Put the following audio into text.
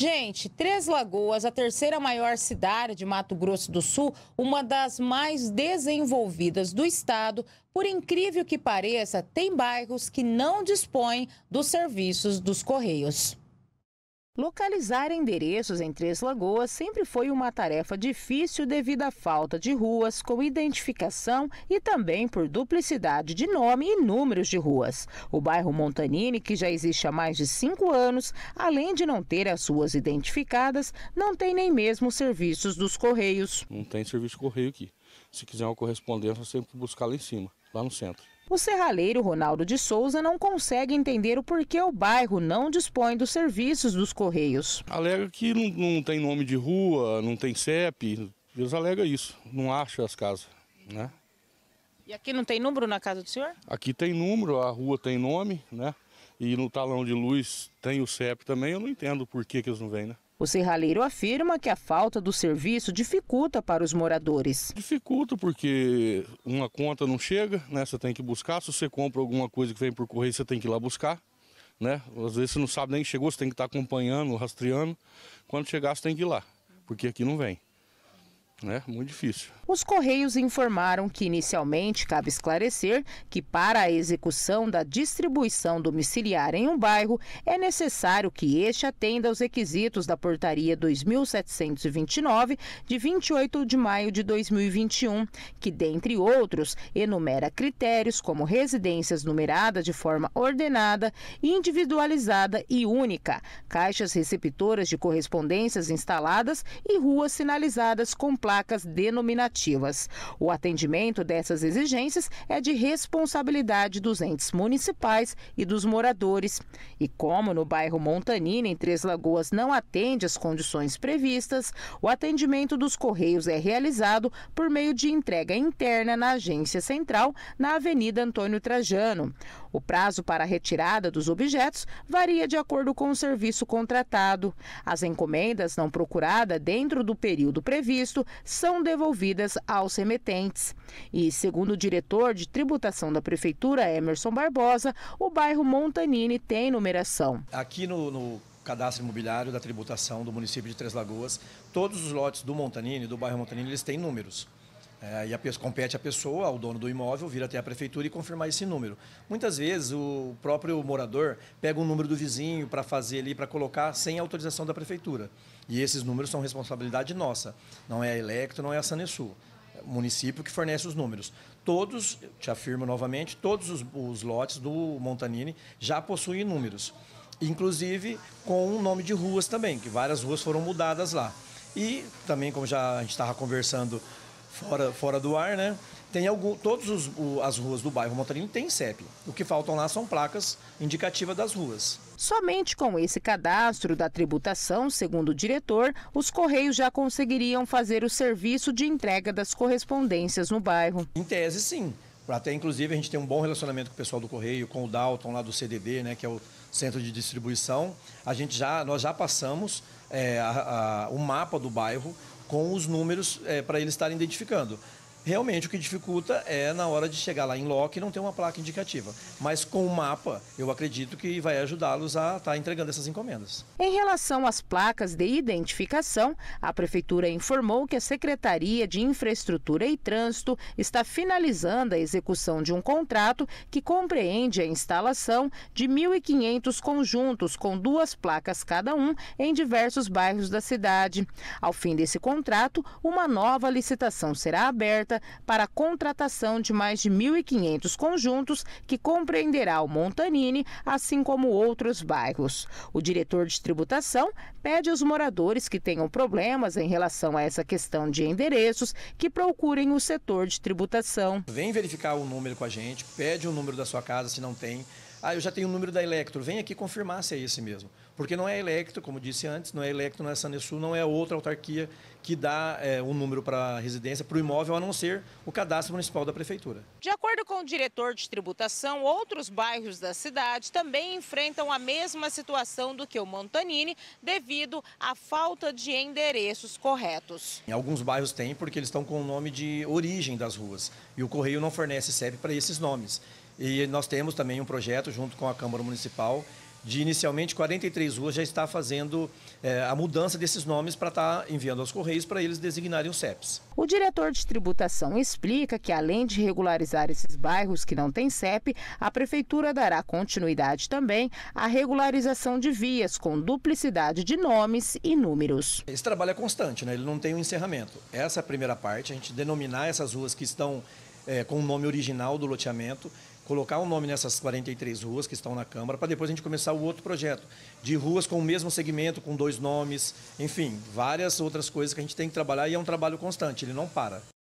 Gente, Três Lagoas, a terceira maior cidade de Mato Grosso do Sul, uma das mais desenvolvidas do estado, por incrível que pareça, tem bairros que não dispõem dos serviços dos Correios. Localizar endereços em Três Lagoas sempre foi uma tarefa difícil devido à falta de ruas com identificação e também por duplicidade de nome e números de ruas. O bairro Montanini, que já existe há mais de cinco anos, além de não ter as ruas identificadas, não tem nem mesmo serviços dos correios. Não tem serviço de correio aqui. Se quiser uma correspondência, sempre buscar lá em cima, lá no centro. O serraleiro Ronaldo de Souza não consegue entender o porquê o bairro não dispõe dos serviços dos Correios. Alega que não, não tem nome de rua, não tem CEP, eles alegam isso, não acha as casas, né? E aqui não tem número na casa do senhor? Aqui tem número, a rua tem nome, né? E no talão de luz tem o CEP também, eu não entendo por que, que eles não vêm, né? O serralheiro afirma que a falta do serviço dificulta para os moradores. Dificulta porque uma conta não chega, né? Você tem que buscar. Se você compra alguma coisa que vem por correio, você tem que ir lá buscar. Né? Às vezes você não sabe nem que chegou, você tem que estar acompanhando, rastreando. Quando chegar, você tem que ir lá, porque aqui não vem né? Muito difícil. Os Correios informaram que inicialmente cabe esclarecer que para a execução da distribuição domiciliar em um bairro é necessário que este atenda aos requisitos da portaria 2729 de 28 de maio de 2021, que dentre outros enumera critérios como residências numeradas de forma ordenada, individualizada e única, caixas receptoras de correspondências instaladas e ruas sinalizadas com placas placas denominativas. O atendimento dessas exigências é de responsabilidade dos entes municipais e dos moradores. E como no bairro Montanina, em Três Lagoas, não atende às condições previstas, o atendimento dos Correios é realizado por meio de entrega interna na agência central, na Avenida Antônio Trajano. O prazo para a retirada dos objetos varia de acordo com o serviço contratado. As encomendas não procuradas dentro do período previsto são devolvidas aos remetentes. E, segundo o diretor de tributação da Prefeitura, Emerson Barbosa, o bairro Montanini tem numeração. Aqui no, no cadastro imobiliário da tributação do município de Três Lagoas, todos os lotes do Montanini, do bairro Montanini, eles têm números. É, e a, compete à pessoa, ao dono do imóvel, vir até a prefeitura e confirmar esse número. Muitas vezes o próprio morador pega o um número do vizinho para fazer ali, para colocar sem autorização da prefeitura. E esses números são responsabilidade nossa. Não é a Electro, não é a Sanesul. É o município que fornece os números. Todos, te afirmo novamente, todos os, os lotes do Montanini já possuem números. Inclusive com o um nome de ruas também, que várias ruas foram mudadas lá. E também, como já a gente estava conversando fora, fora do ar, né? Tem algum, todos os, o, as ruas do bairro Montanino têm CEP. O que faltam lá são placas indicativas das ruas. Somente com esse cadastro da tributação, segundo o diretor, os Correios já conseguiriam fazer o serviço de entrega das correspondências no bairro. Em tese, sim. Até inclusive a gente tem um bom relacionamento com o pessoal do Correio, com o Dalton lá do CDD, né, que é o centro de distribuição. A gente já, nós já passamos é, a, a, o mapa do bairro com os números é, para eles estarem identificando. Realmente o que dificulta é na hora de chegar lá em loco e não ter uma placa indicativa. Mas com o mapa, eu acredito que vai ajudá-los a estar tá entregando essas encomendas. Em relação às placas de identificação, a Prefeitura informou que a Secretaria de Infraestrutura e Trânsito está finalizando a execução de um contrato que compreende a instalação de 1.500 conjuntos com duas placas cada um em diversos bairros da cidade. Ao fim desse contrato, uma nova licitação será aberta para a contratação de mais de 1.500 conjuntos que compreenderá o Montanini, assim como outros bairros. O diretor de tributação pede aos moradores que tenham problemas em relação a essa questão de endereços que procurem o setor de tributação. Vem verificar o número com a gente, pede o número da sua casa se não tem ah, eu já tenho o número da Electro, vem aqui confirmar se é esse mesmo. Porque não é Electro, como disse antes, não é Electro, não é Sanesul, não é outra autarquia que dá é, um número para a residência, para o imóvel, a não ser o cadastro municipal da prefeitura. De acordo com o diretor de tributação, outros bairros da cidade também enfrentam a mesma situação do que o Montanini, devido à falta de endereços corretos. Em alguns bairros tem, porque eles estão com o nome de origem das ruas. E o correio não fornece CEP para esses nomes. E nós temos também um projeto junto com a Câmara Municipal de inicialmente 43 ruas já está fazendo é, a mudança desses nomes para estar tá enviando aos Correios para eles designarem os CEPs. O diretor de tributação explica que, além de regularizar esses bairros que não têm CEP, a Prefeitura dará continuidade também à regularização de vias com duplicidade de nomes e números. Esse trabalho é constante, né? ele não tem um encerramento. Essa é a primeira parte, a gente denominar essas ruas que estão é, com o nome original do loteamento colocar um nome nessas 43 ruas que estão na Câmara, para depois a gente começar o outro projeto, de ruas com o mesmo segmento, com dois nomes, enfim, várias outras coisas que a gente tem que trabalhar e é um trabalho constante, ele não para.